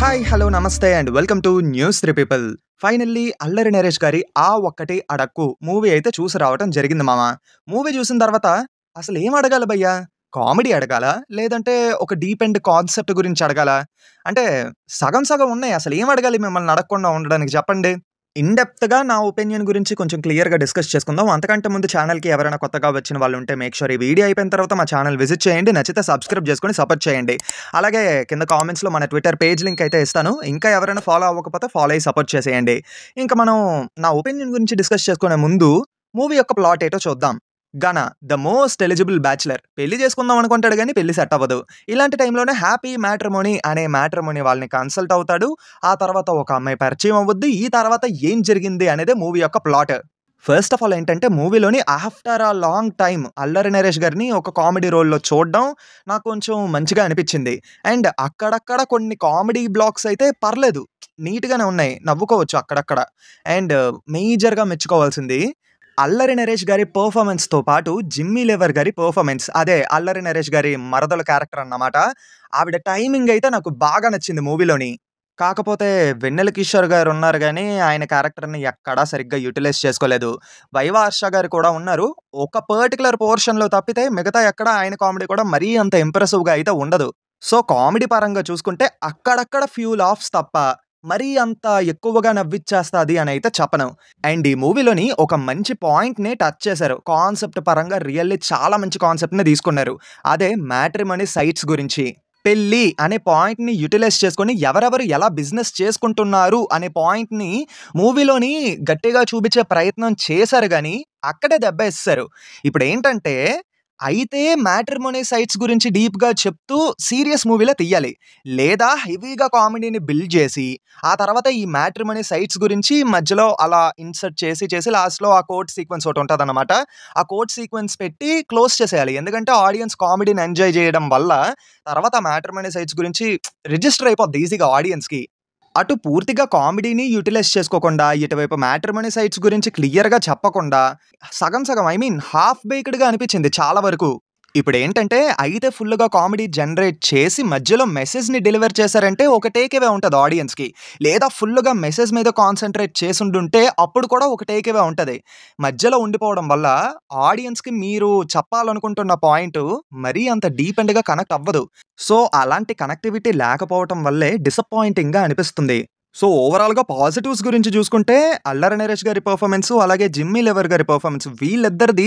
hi hello namaste and welcome to news three people finally Allari Naresh గారి ఆ ఒక్కటి అడక్కు మూవీ అయితే చూసి రావటం జరిగింది మామ మూవీ చూసిన తర్వాత అసలు ఏం అడగాలి భయ్యా కామెడీ అడగాల లేదంటే ఒక డీప్ అండ్ కాన్సెప్ట్ గురించి అడగాల అంటే సగం సగం ఉన్నాయి అసలు ఏం అడగాలి మిమ్మల్ని అడగకుండా ఉండడానికి చెప్పండి ఇండెప్త్గా నా ఒపీనియన్ గురించి కొంచెం క్లియర్గా డిస్కస్ చేసుకుందాం అంతకంటే ముందు ఛానల్కి ఎవరైనా కొత్తగా వచ్చిన వాళ్ళు ఉంటే మేక్ షూర్ ఈ వీడియో అయిపోయిన తర్వాత మా ఛానల్ విజిట్ చేయండి నచ్చితే సబ్స్క్రైబ్ చేసుకొని సపోర్ట్ చేయండి అలాగే కింద కామెంట్స్లో మన ట్విట్టర్ పేజ్ లింక్ అయితే ఇస్తాను ఇంకా ఎవరైనా ఫాలో అవ్వకపోతే ఫాలో అయ్యి సపోర్ట్ చేసేయండి ఇంకా మనం నా ఒపీనియన్ గురించి డిస్కస్ చేసుకునే ముందు మూవీ యొక్క ప్లాట్ ఏటో చూద్దాం గణ ద మోస్ట్ ఎలిజిబుల్ బ్యాచిలర్ పెళ్లి చేసుకుందాం అనుకుంటాడు కానీ పెళ్లి సెట్ అవ్వదు ఇలాంటి టైంలోనే హ్యాపీ మ్యాట్రమోని అనే మ్యాట్రమోని వాళ్ళని కన్సల్ట్ అవుతాడు ఆ తర్వాత ఒక అమ్మాయి పరిచయం అవ్వద్దు ఈ తర్వాత ఏం జరిగింది అనేది మూవీ యొక్క ప్లాట్ ఫస్ట్ ఆఫ్ ఆల్ ఏంటంటే మూవీలోని after a long time Allari Naresh గారిని ఒక కామెడీ రోల్లో చూడడం నాకు కొంచెం మంచిగా అనిపించింది అండ్ అక్కడక్కడ కొన్ని కామెడీ బ్లాక్స్ అయితే పర్లేదు నీట్గానే ఉన్నాయి నవ్వుకోవచ్చు అక్కడక్కడ అండ్ మేజర్గా మెచ్చుకోవాల్సింది అల్లరి నరేష్ గారి పర్ఫార్మెన్స్తో పాటు జిమ్మీ లెవర్ గారి పర్ఫార్మెన్స్ అదే అల్లరి నరేష్ గారి మరదల క్యారెక్టర్ అన్నమాట ఆవిడ టైమింగ్ అయితే నాకు బాగా నచ్చింది మూవీలోని కాకపోతే వెన్నెల కిషోర్ గారు ఉన్నారు కానీ ఆయన క్యారెక్టర్ని ఎక్కడా సరిగ్గా యూటిలైజ్ చేసుకోలేదు వైవా హర్ష గారు కూడా ఉన్నారు ఒక పర్టికులర్ పోర్షన్లో తప్పితే మిగతా ఎక్కడ ఆయన కామెడీ కూడా మరీ అంత ఇంప్రెసివ్గా అయితే ఉండదు సో కామెడీ పరంగా చూసుకుంటే అక్కడక్కడ ఫ్యూల్ ఆఫ్స్ తప్ప మరీ అంత ఎక్కువగా నవ్విచ్చేస్తుంది అని అయితే చెప్పను అండ్ ఈ మూవీలోని ఒక మంచి పాయింట్ని టచ్ చేశారు కాన్సెప్ట్ పరంగా రియల్లీ చాలా మంచి కాన్సెప్ట్ని తీసుకున్నారు అదే మ్యాట్రిమనీ సైట్స్ గురించి పెళ్ళి అనే పాయింట్ని యూటిలైజ్ చేసుకొని ఎవరెవరు ఎలా బిజినెస్ చేసుకుంటున్నారు అనే పాయింట్ని మూవీలోని గట్టిగా చూపించే ప్రయత్నం చేశారు కానీ అక్కడే దెబ్బ ఇస్తారు ఇప్పుడు ఏంటంటే అయితే మ్యాట్రిమోనీ సైట్స్ గురించి డీప్గా చెప్తూ సీరియస్ మూవీలో తీయాలి లేదా హెవీగా కామెడీని బిల్డ్ చేసి ఆ తర్వాత ఈ మ్యాట్రిమోనీ సైట్స్ గురించి మధ్యలో అలా ఇన్సర్ట్ చేసి చేసి లాస్ట్లో ఆ కోర్ట్ సీక్వెన్స్ ఒకటి ఉంటుంది అనమాట ఆ కోర్ట్ సీక్వెన్స్ పెట్టి క్లోజ్ చేసేయాలి ఎందుకంటే ఆడియన్స్ కామెడీని ఎంజాయ్ చేయడం వల్ల తర్వాత మ్యాట్రిమోనీ సైట్స్ గురించి రిజిస్టర్ అయిపోద్ది ఈజీగా ఆడియన్స్కి అటు పూర్తిగా కామెడీని యూటిలైజ్ చేసుకోకుండా ఇటువైపు మనీ సైట్స్ గురించి క్లియర్గా చెప్పకుండా సగం సగం ఐ మీన్ హాఫ్ బేక్డ్గా అనిపించింది చాలా వరకు ఇప్పుడు ఏంటంటే అయితే ఫుల్గా కామెడీ జనరేట్ చేసి మధ్యలో మెసేజ్ని డెలివర్ చేశారంటే ఒక టేక్ అవే ఉంటుంది ఆడియన్స్కి లేదా ఫుల్గా మెసేజ్ మీద కాన్సన్ట్రేట్ చేసి ఉంటే అప్పుడు కూడా ఒక టేక్ అవే ఉంటుంది మధ్యలో ఉండిపోవడం వల్ల ఆడియన్స్కి మీరు చెప్పాలనుకుంటున్న పాయింట్ మరీ అంత డీప్ అండ్గా కనెక్ట్ అవ్వదు సో అలాంటి కనెక్టివిటీ లేకపోవడం వల్లే డిసప్పాయింటింగ్గా అనిపిస్తుంది సో ఓవరాల్గా పాజిటివ్స్ గురించి చూసుకుంటే అల్లర నరేష్ గారి పర్ఫార్మెన్స్ అలాగే జిమ్మి లెవర్ గారి పర్ఫార్మెన్స్ వీళ్ళిద్దరిది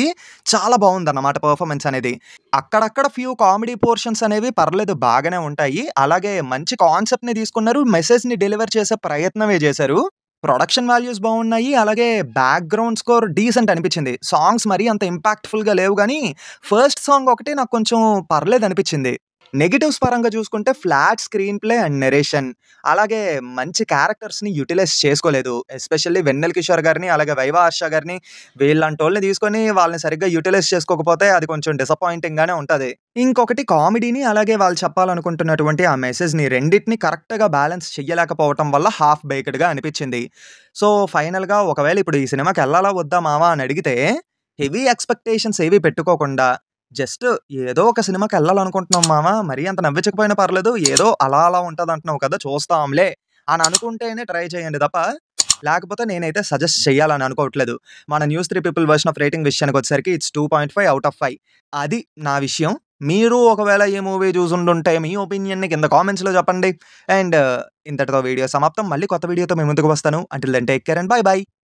చాలా బాగుంది అన్నమాట పర్ఫార్మెన్స్ అనేది అక్కడక్కడ ఫ్యూ కామెడీ పోర్షన్స్ అనేవి పర్లేదు బాగానే ఉంటాయి అలాగే మంచి కాన్సెప్ట్ని తీసుకున్నారు మెసేజ్ని డెలివర్ చేసే ప్రయత్నమే చేశారు ప్రొడక్షన్ వాల్యూస్ బాగున్నాయి అలాగే బ్యాక్గ్రౌండ్ స్కోర్ డీసెంట్ అనిపించింది సాంగ్స్ మరీ అంత ఇంపాక్ట్ఫుల్గా లేవు కానీ ఫస్ట్ సాంగ్ ఒకటి నాకు కొంచెం పర్లేదు అనిపించింది నెగిటివ్స్ పరంగా చూసుకుంటే flat screenplay and narration అలాగే మంచి క్యారెక్టర్స్ని యూటిలైజ్ చేసుకోలేదు ఎస్పెషల్లీ వెన్నెల్ కిషోర్ గారిని అలాగే వైవా హర్ష గారిని వీళ్ళంటి వాళ్ళని తీసుకొని వాళ్ళని సరిగ్గా యూటిలైజ్ చేసుకోకపోతే అది కొంచెం డిసప్పాయింటింగ్గానే ఉంటుంది ఇంకొకటి కామెడీని అలాగే వాళ్ళు చెప్పాలనుకుంటున్నటువంటి ఆ మెసేజ్ని రెండింటిని కరెక్ట్గా బ్యాలెన్స్ చెయ్యలేకపోవటం వల్ల హాఫ్ బేక్డ్గా అనిపించింది సో ఫైనల్గా ఒకవేళ ఇప్పుడు ఈ సినిమాకి వెళ్ళాలా వద్దా మావా అని అడిగితే హెవీ ఎక్స్పెక్టేషన్స్ ఏవి పెట్టుకోకుండా జస్ట్ ఏదో ఒక సినిమాకి వెళ్ళాలనుకుంటున్నాం మామ మరీ అంత నవ్వించకపోయినా పర్లేదు ఏదో అలా అలా ఉంటుంది అంటున్నావు కదా చూస్తాంలే అని అనుకుంటేనే ట్రై చేయండి తప్ప లేకపోతే నేనైతే సజెస్ట్ చేయాలని అనుకోవట్లేదు మన news three people version of rating విషయానికి వచ్చేసరికి it's two point five out of five అది నా విషయం మీరు ఒకవేళ ఏ మూవీ చూసుంటుంటే మీ ఒపీనియన్ని కింద కామెంట్స్లో చెప్పండి అండ్ ఇంతటితో వీడియో సమాప్తం మళ్ళీ కొత్త వీడియోతో మేము ముందుకు వస్తాను until then take care and bye bye